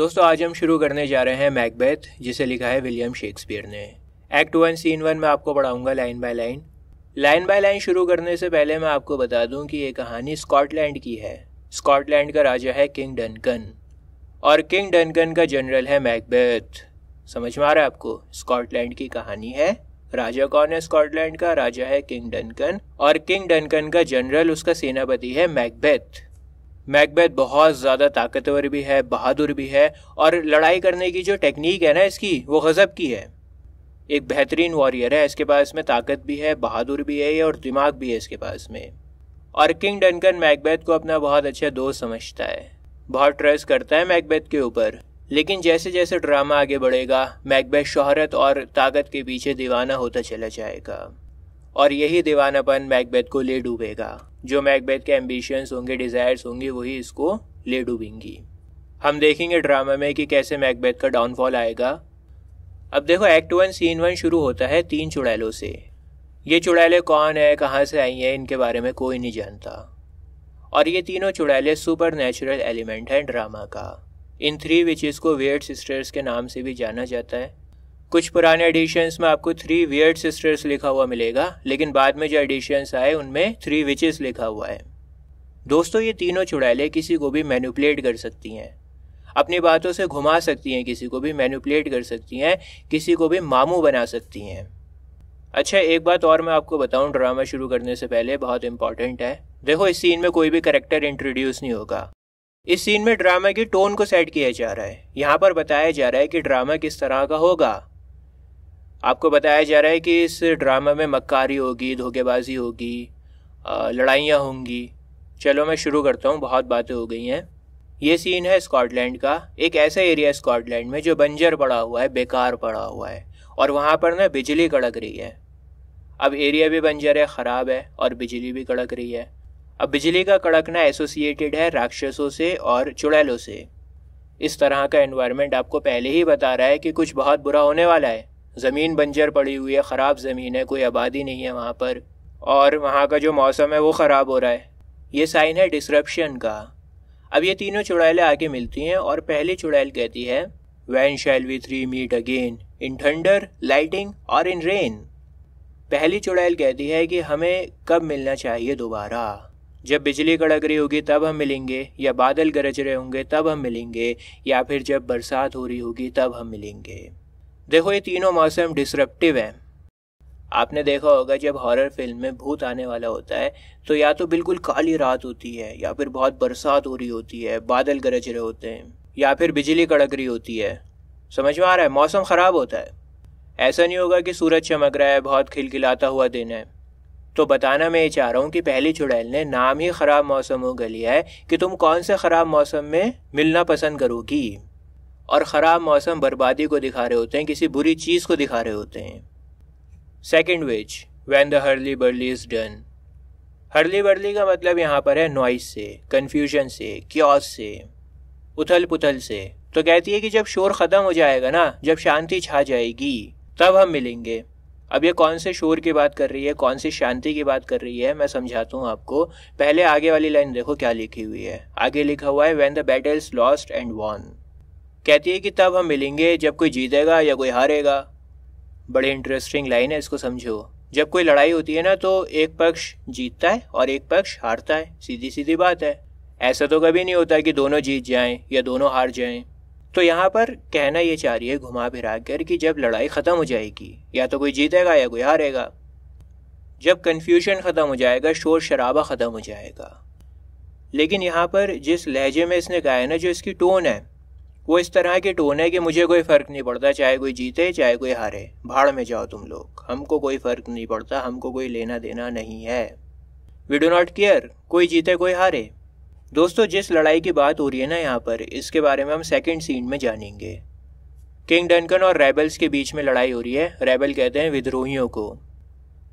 दोस्तों आज हम शुरू करने जा रहे हैं मैकबेथ जिसे लिखा है विलियम शेक्सपियर ने एक्ट वन सीन वन में आपको पढ़ाऊंगा line by line line by line शुरू करने से पहले मैं आपको बता दूं कि ये कहानी स्कॉटलैंड की है स्कॉटलैंड का राजा है किंग डनकन और किंग डनकन का जनरल है मैकबेथ समझ में आ रहा है आपको स्कॉटलैंड की कहानी है राजा कौन है स्कॉटलैंड का राजा है किंग डनकन और किंग डनकन का जनरल उसका सेनापति है मैकबेथ मैकबेथ बहुत ज़्यादा ताकतवर भी है बहादुर भी है और लड़ाई करने की जो टेक्निक है ना इसकी वो गज़ब की है एक बेहतरीन वॉरियर है इसके पास में ताकत भी है बहादुर भी है और दिमाग भी है इसके पास में और किंग डनकन मैकबेथ को अपना बहुत अच्छा दोस्त समझता है बहुत ट्रस्ट करता है मैकबेथ के ऊपर लेकिन जैसे जैसे ड्रामा आगे बढ़ेगा मैकबेथ शोहरत और ताकत के पीछे दीवाना होता चला जाएगा और यही दीवानापन मैकबेथ को ले डूबेगा जो मैकबेथ के एम्बिशंस होंगे डिज़ायर्स होंगे वही इसको ले डूबेंगी हम देखेंगे ड्रामा में कि कैसे मैकबेथ का डाउनफॉल आएगा अब देखो एक्ट वन सीन वन शुरू होता है तीन चुड़ैलों से ये चुड़ैलें कौन है कहाँ से आई हैं इनके बारे में कोई नहीं जानता और ये तीनों चुड़ैलें सुपर नेचुरल एलिमेंट हैं ड्रामा का इन थ्री विचेज़ को वेयर सिस्टर्स के नाम से भी जाना जाता है कुछ पुराने एडिशंस में आपको थ्री वियर्ड सिस्टर्स लिखा हुआ मिलेगा लेकिन बाद में जो एडिशंस आए उनमें थ्री विचेस लिखा हुआ है दोस्तों ये तीनों चुड़ैलें किसी को भी मैनिपुलेट कर सकती हैं अपनी बातों से घुमा सकती हैं किसी को भी मैनिपुलेट कर सकती हैं किसी को भी मामू बना सकती हैं अच्छा एक बात और मैं आपको बताऊं ड्रामा शुरू करने से पहले बहुत इंपॉर्टेंट है देखो इस सीन में कोई भी करेक्टर इंट्रोड्यूस नहीं होगा इस सीन में ड्रामा की टोन को सेट किया जा रहा है यहाँ पर बताया जा रहा है कि ड्रामा किस तरह का होगा आपको बताया जा रहा है कि इस ड्रामा में मक्कारी होगी धोखेबाजी होगी लड़ाइयाँ होंगी चलो मैं शुरू करता हूँ बहुत बातें हो गई हैं ये सीन है स्कॉटलैंड का एक ऐसा एरिया स्कॉटलैंड में जो बंजर पड़ा हुआ है बेकार पड़ा हुआ है और वहाँ पर ना बिजली कड़क रही है अब एरिया भी बंजर है ख़राब है और बिजली भी कड़क रही है अब बिजली का कड़कना एसोसिएटेड है राक्षसों से और चुड़ैलों से इस तरह का एनवायरनमेंट आपको पहले ही बता रहा है कि कुछ बहुत बुरा होने वाला है ज़मीन बंजर पड़ी हुई है ख़राब ज़मीन है कोई आबादी नहीं है वहाँ पर और वहाँ का जो मौसम है वो ख़राब हो रहा है ये साइन है डिसरप्शन का अब ये तीनों चुड़ैलें आके मिलती हैं और पहली चुड़ैल कहती है when shall we three meet again in thunder lightning और इन रेन पहली चुड़ैल कहती है कि हमें कब मिलना चाहिए दोबारा जब बिजली कड़क रही होगी तब हम मिलेंगे या बादल गरज रहे होंगे तब हम मिलेंगे या फिर जब बरसात हो रही होगी तब हम मिलेंगे देखो ये तीनों मौसम डिसरप्टिव हैं आपने देखा होगा जब हॉरर फिल्म में भूत आने वाला होता है तो या तो बिल्कुल काली रात होती है या फिर बहुत बरसात हो रही होती है बादल गरज रहे होते हैं या फिर बिजली कड़क रही होती है समझ में आ रहा है मौसम ख़राब होता है ऐसा नहीं होगा कि सूरज चमक रहा है बहुत खिलखिलाता हुआ दिन है तो बताना मैं ये चाह रहा हूँ कि पहली चुड़ैल ने नाम ही ख़राब मौसमों का लिया है कि तुम कौन से ख़राब मौसम में मिलना पसंद करोगी और ख़राब मौसम बर्बादी को दिखा रहे होते हैं किसी बुरी चीज़ को दिखा रहे होते हैं second witch when the hurly burly is done hurly burly का मतलब यहाँ पर है नॉइस से कन्फ्यूजन से क्योस से उथल पुथल से तो कहती है कि जब शोर ख़त्म हो जाएगा ना जब शांति छा जाएगी तब हम मिलेंगे अब ये कौन से शोर की बात कर रही है कौन सी शांति की बात कर रही है मैं समझाता हूँ आपको पहले आगे वाली लाइन देखो क्या लिखी हुई है आगे लिखा हुआ है when the battle's lost and won कहती है कि तब हम मिलेंगे जब कोई जीतेगा या कोई हारेगा बड़ी इंटरेस्टिंग लाइन है इसको समझो जब कोई लड़ाई होती है ना तो एक पक्ष जीतता है और एक पक्ष हारता है सीधी सीधी बात है ऐसा तो कभी नहीं होता कि दोनों जीत जाएं या दोनों हार जाएं तो यहाँ पर कहना ये चाह रही है घुमा फिरा कर कि जब लड़ाई ख़त्म हो जाएगी या तो कोई जीतेगा या कोई हारेगा जब कन्फ्यूजन ख़त्म हो जाएगा शोर शराबा ख़त्म हो जाएगा लेकिन यहाँ पर जिस लहजे में इसने कहा है ना जो इसकी टोन है वो इस तरह के टोन है कि मुझे कोई फ़र्क नहीं पड़ता चाहे कोई जीते चाहे कोई हारे भाड़ में जाओ तुम लोग हमको कोई फ़र्क नहीं पड़ता हमको कोई लेना देना नहीं है वी डो नॉट केयर कोई जीते कोई हारे दोस्तों जिस लड़ाई की बात हो रही है ना यहाँ पर इसके बारे में हम सेकेंड सीन में जानेंगे किंग डनकन और रेबल्स के बीच में लड़ाई हो रही है रेबल कहते हैं विद्रोहियों को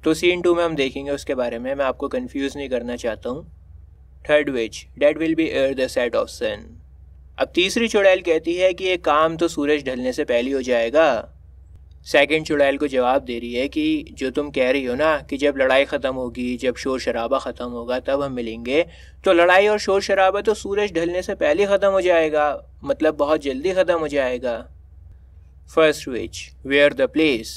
तो सीन टू में हम देखेंगे उसके बारे में मैं आपको कन्फ्यूज़ नहीं करना चाहता हूँ third witch that will be ere the set of sun अब तीसरी चुड़ैल कहती है कि ये काम तो सूरज ढलने से पहले हो जाएगा सेकंड चुड़ैल को जवाब दे रही है कि जो तुम कह रही हो ना कि जब लड़ाई ख़त्म होगी जब शोर शराबा ख़त्म होगा तब हम मिलेंगे तो लड़ाई और शोर शराबा तो सूरज ढलने से पहले ख़त्म हो जाएगा मतलब बहुत जल्दी ख़त्म हो जाएगा first witch where the place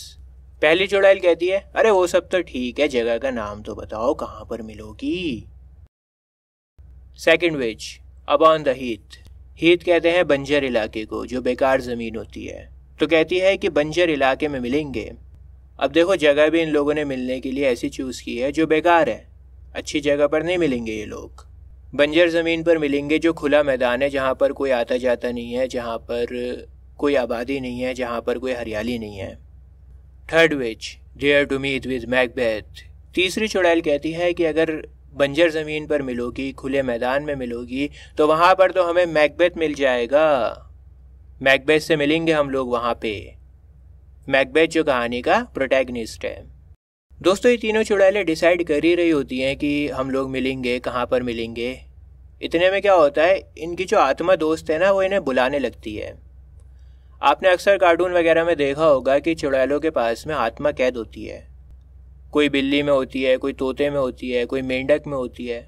पहली चुड़ैल कहती है अरे वो सब तो ठीक है जगह का नाम तो बताओ कहाँ पर मिलोगी second witch upon the heath heath कहते हैं बंजर इलाके को जो बेकार ज़मीन होती है तो कहती है कि बंजर इलाके में मिलेंगे अब देखो जगह भी इन लोगों ने मिलने के लिए ऐसी चूज़ की है जो बेकार है अच्छी जगह पर नहीं मिलेंगे ये लोग बंजर ज़मीन पर मिलेंगे जो खुला मैदान है जहाँ पर कोई आता जाता नहीं है जहाँ पर कोई आबादी नहीं है जहाँ पर कोई हरियाली नहीं है third witch there to meet with Macbeth तीसरी चुड़ैल कहती है कि अगर बंजर ज़मीन पर मिलोगी खुले मैदान में मिलोगी तो वहाँ पर तो हमें मैकबेथ मिल जाएगा मैकबेथ से मिलेंगे हम लोग वहाँ पे मैकबेथ जो कहानी का प्रोटैगनिस्ट है दोस्तों ये तीनों चुड़ैलें डिसाइड कर ही रही होती हैं कि हम लोग मिलेंगे कहाँ पर मिलेंगे इतने में क्या होता है इनकी जो आत्मा दोस्त है ना वो इन्हें बुलाने लगती है आपने अक्सर कार्टून वगैरह में देखा होगा कि चुड़ैलों के पास में आत्मा कैद होती है कोई बिल्ली में होती है कोई तोते में होती है कोई मेंढक में होती है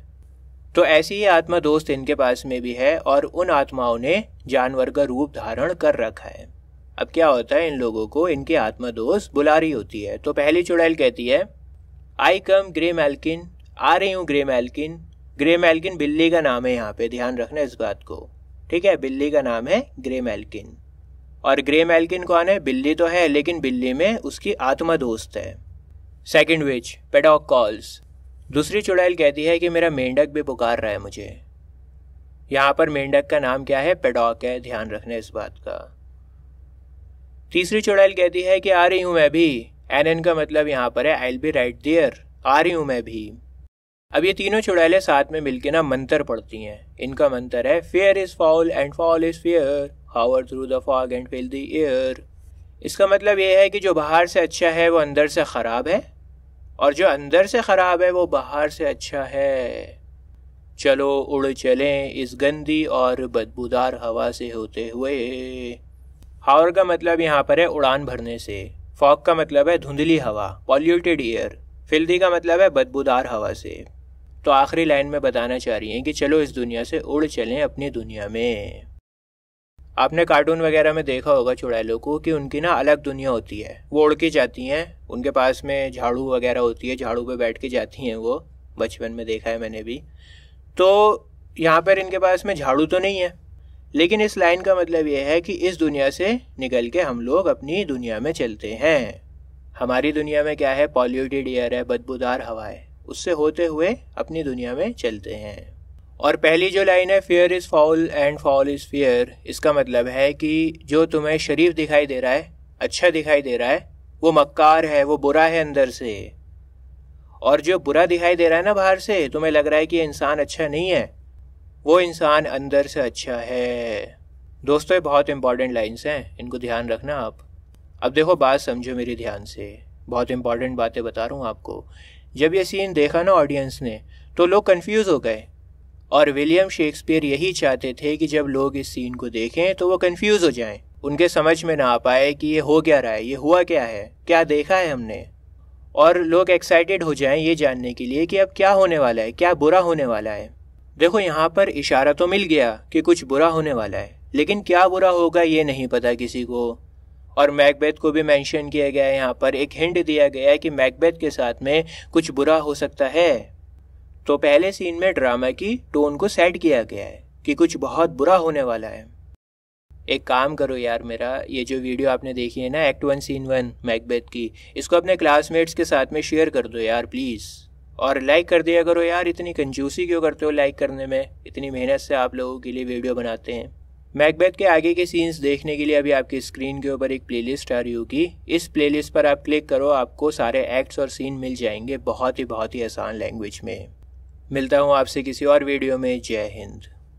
तो ऐसी ही आत्मा दोस्त इनके पास में भी है और उन आत्माओं ने जानवर का रूप धारण कर रखा है अब क्या होता है इन लोगों को इनकी आत्मा दोस्त बुला रही होती है तो पहली चुड़ैल कहती है आई कम ग्रे मैल्किन आ रही हूँ ग्रे मैल्किन ग्रे मैल्किन बिल्ली का नाम है यहाँ पे ध्यान रखना इस बात को ठीक है बिल्ली का नाम है ग्रे मैल्किन और ग्रे मैल्किन कौन है बिल्ली तो है लेकिन बिल्ली में उसकी आत्मा दोस्त है सेकेंड विच पेडॉक कॉल्स दूसरी चुड़ैल कहती है कि मेरा मेंढक भी पुकार रहा है मुझे यहाँ पर मेंढक का नाम क्या है पेडॉक है ध्यान रखना इस बात का तीसरी चुड़ैल कहती है कि आ रही हूँ मैं भी एन एन का मतलब यहाँ पर है आई बी राइट देयर आ रही हूँ मैं भी अब ये तीनों चुड़ैलें साथ में मिलके ना मंत्र पढ़ती हैं इनका मंत्र है fair is foul and foul is fair hover through the fog and fill the air इसका मतलब यह है कि जो बाहर से अच्छा है वो अंदर से ख़राब है और जो अंदर से ख़राब है वो बाहर से अच्छा है चलो उड़ चलें इस गंदी और बदबूदार हवा से होते हुए हावर का मतलब यहाँ पर है उड़ान भरने से फॉग का मतलब है धुंधली हवा पॉल्यूटेड एयर फिल्दी का मतलब है बदबूदार हवा से तो आखिरी लाइन में बताना चाह रही हैं कि चलो इस दुनिया से उड़ चलें अपनी दुनिया में आपने कार्टून वगैरह में देखा होगा चुड़ैलों को कि उनकी ना अलग दुनिया होती है वो उड़ के जाती हैं उनके पास में झाड़ू वगैरह होती है झाड़ू पे बैठ के जाती हैं वो बचपन में देखा है मैंने भी तो यहाँ पर इनके पास में झाड़ू तो नहीं है लेकिन इस लाइन का मतलब यह है कि इस दुनिया से निकल के हम लोग अपनी दुनिया में चलते हैं हमारी दुनिया में क्या है पॉल्यूटेड एयर है बदबूदार हवा है उससे होते हुए अपनी दुनिया में चलते हैं और पहली जो लाइन है fair is foul and foul is fair इसका मतलब है कि जो तुम्हें शरीफ दिखाई दे रहा है अच्छा दिखाई दे रहा है वो मक्कार है वो बुरा है अंदर से और जो बुरा दिखाई दे रहा है ना बाहर से तुम्हें लग रहा है कि इंसान अच्छा नहीं है वो इंसान अंदर से अच्छा है दोस्तों ये बहुत इंपॉर्टेंट लाइन्स हैं इनको ध्यान रखना आप अब देखो बात समझो मेरी ध्यान से बहुत इंपॉर्टेंट बातें बता रहा हूँ आपको जब ये सीन देखा ना ऑडियंस ने तो लोग कन्फ्यूज़ हो गए और विलियम शेक्सपियर यही चाहते थे कि जब लोग इस सीन को देखें तो वो कंफ्यूज हो जाएं उनके समझ में ना आ पाए कि ये हो क्या रहा है ये हुआ क्या है क्या देखा है हमने और लोग एक्साइटेड हो जाएं ये जानने के लिए कि अब क्या होने वाला है क्या बुरा होने वाला है देखो यहाँ पर इशारा तो मिल गया कि कुछ बुरा होने वाला है लेकिन क्या बुरा होगा ये नहीं पता किसी को और मैकबेथ को भी मेंशन किया गया है यहाँ पर एक हिंट दिया गया है कि मैकबेथ के साथ में कुछ बुरा हो सकता है तो पहले सीन में ड्रामा की टोन को सेट किया गया है कि कुछ बहुत बुरा होने वाला है एक काम करो यार मेरा ये जो वीडियो आपने देखी है ना act one scene one Macbeth की इसको अपने क्लासमेट्स के साथ में शेयर कर दो यार प्लीज़ और लाइक कर दिया करो यार इतनी कंजूसी क्यों करते हो लाइक करने में इतनी मेहनत से आप लोगों के लिए वीडियो बनाते हैं मैकबेथ के आगे के सीन्स देखने के लिए अभी आपकी स्क्रीन के ऊपर एक प्लेलिस्ट आ रही होगी इस प्लेलिस्ट पर आप क्लिक करो आपको सारे एक्ट्स और सीन मिल जाएंगे बहुत ही बहुत ही आसान लैंग्वेज में मिलता हूँ आपसे किसी और वीडियो में जय हिंद